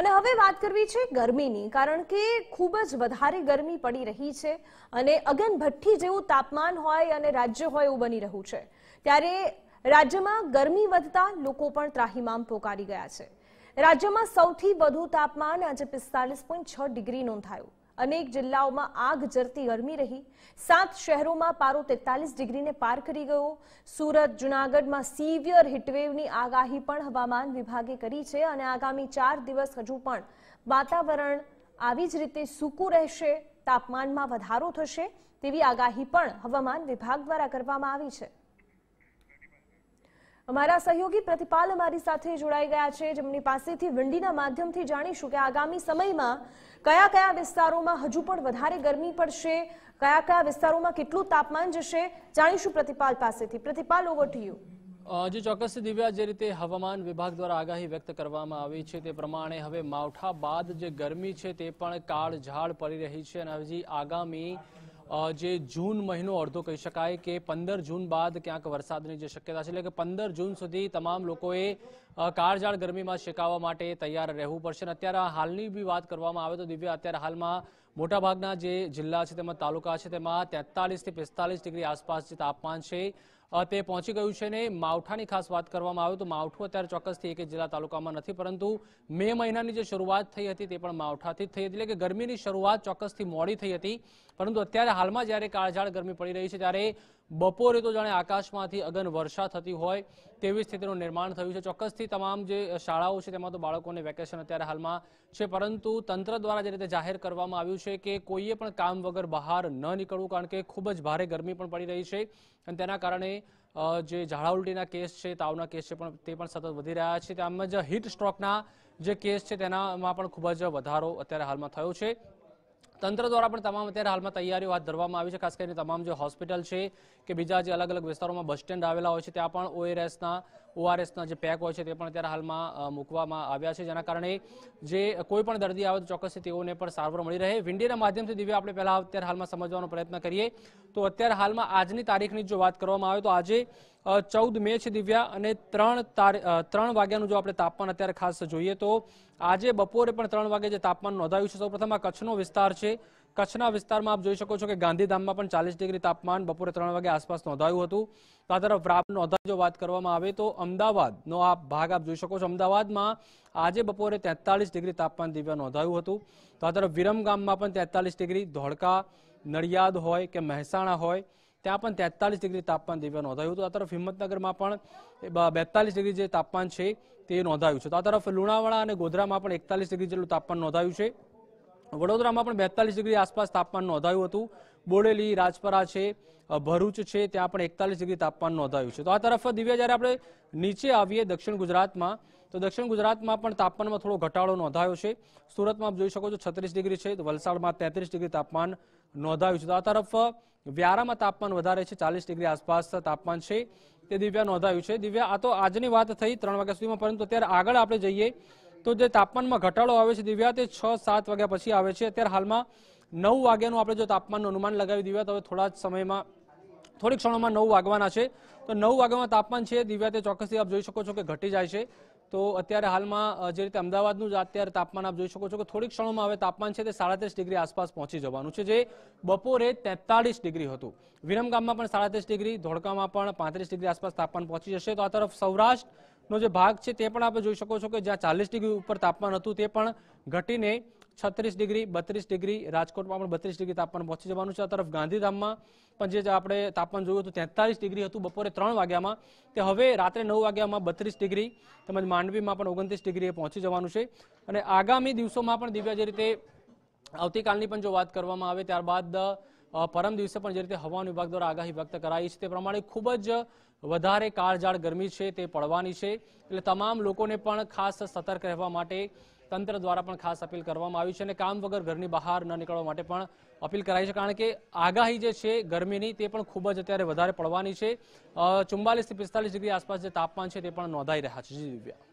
અને હવે વાત કરવી છે ગરમીની કારણ કે ખૂબ જ વધારે ગરમી પડી રહી છે અને અગનભઠ્ઠી જેવું તાપમાન હોય અને રાજ્ય હોય એવું બની રહ્યું છે ત્યારે રાજ્યમાં ગરમી વધતા લોકો પણ ત્રાહિમામ પોકારી ગયા છે રાજ્યમાં સૌથી વધુ તાપમાન આજે પિસ્તાલીસ પોઈન્ટ છ ડિગ્રી નોંધાયું અનેક જિલ્લાઓમાં આગ જરતી ગરમી રહી સાત શહેરોમાં પારો તેતાલીસ ડિગ્રીને પાર કરી ગયો સુરત જુનાગઢમાં સિવિયર હીટવેવની આગાહી પણ હવામાન વિભાગે કરી છે અને આગામી ચાર દિવસ હજુ પણ વાતાવરણ આવી જ રીતે સૂકું રહેશે તાપમાનમાં વધારો થશે તેવી આગાહી પણ હવામાન વિભાગ દ્વારા કરવામાં આવી છે અમારા સહયોગી પ્રતિપાલ અમારી સાથે જોડાઈ ગયા છે જેમની પાસેથી વીંડીના માધ્યમથી જાણીશું કે આગામી સમયમાં કયા કયા વિસ્તારોમાં હજુ પણ વધારે ગરમી પડશે કયા કયા વિસ્તારોમાં કેટલું તાપમાન જશે જાણીશું પ્રતિપાલ પાસેથી પ્રતિપાલ ઓવર જે ચોક્કસ દિવ્યા જે રીતે હવામાન વિભાગ દ્વારા આગાહી વ્યક્ત કરવામાં આવી છે તે પ્રમાણે હવે માવઠા બાદ જે ગરમી છે તે પણ કાળઝાળ પડી રહી છે અને હજી આગામી જે જૂન મહિનો અડધો કહી શકાય કે પંદર જૂન બાદ ક્યાંક વરસાદની જે શક્યતા છે એટલે કે પંદર જૂન સુધી તમામ લોકોએ કાળઝાળ ગરમીમાં શેકાવવા માટે તૈયાર રહેવું પડશે અને અત્યારે હાલની બી વાત કરવામાં આવે તો દિવ્ય અત્યારે હાલમાં મોટાભાગના જે જિલ્લા છે તેમાં તાલુકા છે તેમાં તેતાલીસથી પિસ્તાલીસ ડિગ્રી આસપાસ જે તાપમાન છે તે પહોંચી ગયું છે ને માવઠાની ખાસ વાત કરવામાં આવે તો માવઠું અત્યારે ચોક્કસથી એક જિલ્લા તાલુકામાં નથી પરંતુ મે મહિનાની જે શરૂઆત થઈ હતી તે પણ માવઠાથી જ થઈ એટલે કે ગરમીની શરૂઆત ચોક્કસથી મોડી થઈ હતી પરંતુ અત્યારે હાલમાં જ્યારે કાળઝાળ ગરમી પડી રહી છે ત્યારે બપોરે તો જાણે આકાશમાંથી અગન વર્ષા થતી હોય તેવી સ્થિતિનું નિર્માણ થયું છે ચોક્કસથી તમામ જે શાળાઓ છે તેમાં તો બાળકોને વેકેશન અત્યારે હાલમાં છે પરંતુ તંત્ર દ્વારા જે રીતે જાહેર કરવામાં આવ્યું છે કે કોઈએ પણ કામ વગર બહાર ન નીકળવું કારણ કે ખૂબ જ ભારે ગરમી પણ પડી રહી છે અને તેના કારણે જે ઝાડા ઉલટીના કેસ છે તાવના કેસ છે પણ તે પણ સતત વધી રહ્યા છે તેમજ હીટ સ્ટ્રોકના જે કેસ છે તેનામાં પણ ખૂબ જ વધારો અત્યારે હાલમાં થયો છે તંત્ર દ્વારા પણ તમામ અત્યારે હાલમાં તૈયારીઓ હાથ ધરવામાં આવી છે ખાસ કરીને તમામ જે હોસ્પિટલ છે કે બીજા જે અલગ અલગ વિસ્તારોમાં બસ સ્ટેન્ડ આવેલા હોય છે ત્યાં પણ ઓએરએસના ઓઆરએસના જે પેક હોય છે તે પણ અત્યારે હાલમાં મૂકવામાં આવ્યા છે જેના કારણે જે કોઈ પણ દર્દી આવે તો ચોક્કસથી તેઓને પણ સારવાર મળી રહે વિંડીના માધ્યમથી દિવ્ય આપણે પહેલાં અત્યારે હાલમાં સમજવાનો પ્રયત્ન કરીએ તો અત્યારે હાલમાં આજની તારીખની જો વાત કરવામાં આવે તો આજે ચૌદ મે છે દિવ્યા અને ત્રણ ત્રણ વાગ્યાનું જો આપણે તાપમાન અત્યારે ખાસ જોઈએ તો આજે બપોરે પણ ત્રણ વાગે જે તાપમાન નોંધાયું છે સૌપ્રથમ આ કચ્છનો વિસ્તાર છે કચ્છના વિસ્તારમાં આપ જોઈ શકો છો કે ગાંધીધામમાં પણ ચાલીસ ડિગ્રી તાપમાન બપોરે ત્રણ વાગે આસપાસ નોંધાયું હતું તો આ તરફ રાપનો અધા જો વાત કરવામાં આવે તો અમદાવાદનો આ ભાગ આપ જોઈ શકો છો અમદાવાદમાં આજે બપોરે તેતાલીસ ડિગ્રી તાપમાન દિવ્ય નોંધાયું હતું તો આ તરફ વિરમગામમાં પણ તેતાલીસ ડિગ્રી ધોળકા નડિયાદ હોય કે મહેસાણા હોય ત્યાં પણ તેતાલીસ ડિગ્રી તાપમાન દિવ્ય નોંધાયું હતું આ તરફ હિંમતનગરમાં પણ બેતાલીસ ડિગ્રી જે તાપમાન છે તે નોંધાયું છે તો આ તરફ લુણાવાડા અને ગોધરામાં પણ એકતાલીસ ડિગ્રી જેટલું તાપમાન નોંધાયું છે વડોદરામાં પણ બેતાલીસ ડિગ્રી આસપાસ તાપમાન નોંધાયું હતું બોડેલી રાજપરા છે ભરૂચ છે ત્યાં પણ એકતાલીસ ડિગ્રી તાપમાન નોંધાયું છે તો આ તરફ દિવ્યા જ્યારે આપણે નીચે આવીએ દક્ષિણ ગુજરાતમાં તો દક્ષિણ ગુજરાતમાં પણ તાપમાનમાં થોડો ઘટાડો નોંધાયો છે સુરતમાં જોઈ શકો છો છત્રીસ ડિગ્રી છે વલસાડમાં તેત્રીસ ડિગ્રી તાપમાન નોંધાયું છે તો આ તરફ વ્યારામાં તાપમાન વધારે છે ચાલીસ ડિગ્રી આસપાસ તાપમાન છે તે દિવ્યા નોંધાયું છે દિવ્યા આ તો આજની વાત થઈ ત્રણ વાગ્યા સુધીમાં પરંતુ અત્યારે આગળ આપણે જઈએ તો જે તાપમાનમાં ઘટાડો આવે છે દિવ્યા તે છ સાત વાગ્યા પછી આવે છે અત્યારે હાલમાં નવ વાગ્યાનું આપણે જો તાપમાનનું અનુમાન લગાવી દિવ્યા તો હવે થોડા જ સમયમાં થોડીક ક્ષણોમાં નવ વાગવાના છે તો નવ વાગ્યામાં તાપમાન છે દિવ્યા તે ચોક્કસથી આપ જોઈ શકો છો કે ઘટી જાય છે તો અત્યારે હાલમાં જે રીતે અમદાવાદનું જ અત્યારે તાપમાન આપ જોઈ શકો છો કે થોડીક ક્ષણોમાં હવે તાપમાન છે તે સાડત્રીસ ડિગ્રી આસપાસ પહોંચી જવાનું છે જે બપોરે તેતાળીસ ડિગ્રી હતું વિરમગામમાં પણ સાડત્રીસ ડિગ્રી ધોળકામાં પણ પાંત્રીસ ડિગ્રી આસપાસ તાપમાન પહોંચી જશે તો આ તરફ સૌરાષ્ટ્ર નો જે ભાગ છે તે પણ આપણે જોઈ શકો છો કે જ્યાં ચાલીસ ડિગ્રી ઉપર તાપમાન હતું તે પણ ઘટીને છત્રીસ ડિગ્રી બત્રીસ ડિગ્રી રાજકોટમાં પણ બત્રીસ ડિગ્રી તાપમાન પહોંચી જવાનું છે આ તરફ ગાંધીધામમાં પણ જે આપણે તાપમાન જોયું હતું તેતાલીસ ડિગ્રી હતું બપોરે ત્રણ વાગ્યામાં તે હવે રાત્રે નવ વાગ્યામાં બત્રીસ ડિગ્રી તેમજ માંડવીમાં પણ ઓગણત્રીસ ડિગ્રીએ પહોંચી જવાનું છે અને આગામી દિવસોમાં પણ દિવ્યા જે રીતે આવતીકાલની પણ જો વાત કરવામાં આવે ત્યારબાદ પરમ દિવસે પણ જે રીતે હવામાન વિભાગ દ્વારા આગાહી વ્યક્ત કરાઈ છે તે પ્રમાણે ખૂબ જ વધારે કાળજાળ ગરમી છે તે પડવાની છે એટલે તમામ લોકોને પણ ખાસ સતર્ક રહેવા માટે તંત્ર દ્વારા પણ ખાસ અપીલ કરવામાં આવી છે અને કામ વગર ઘરની બહાર ન નીકળવા માટે પણ અપીલ કરાઈ છે કારણ કે આગાહી જે છે ગરમીની તે પણ ખૂબ જ અત્યારે વધારે પડવાની છે ચુમ્બાલીસથી પિસ્તાલીસ ડિગ્રી આસપાસ જે તાપમાન છે તે પણ નોંધાઈ રહ્યા છે જી દિવ્યા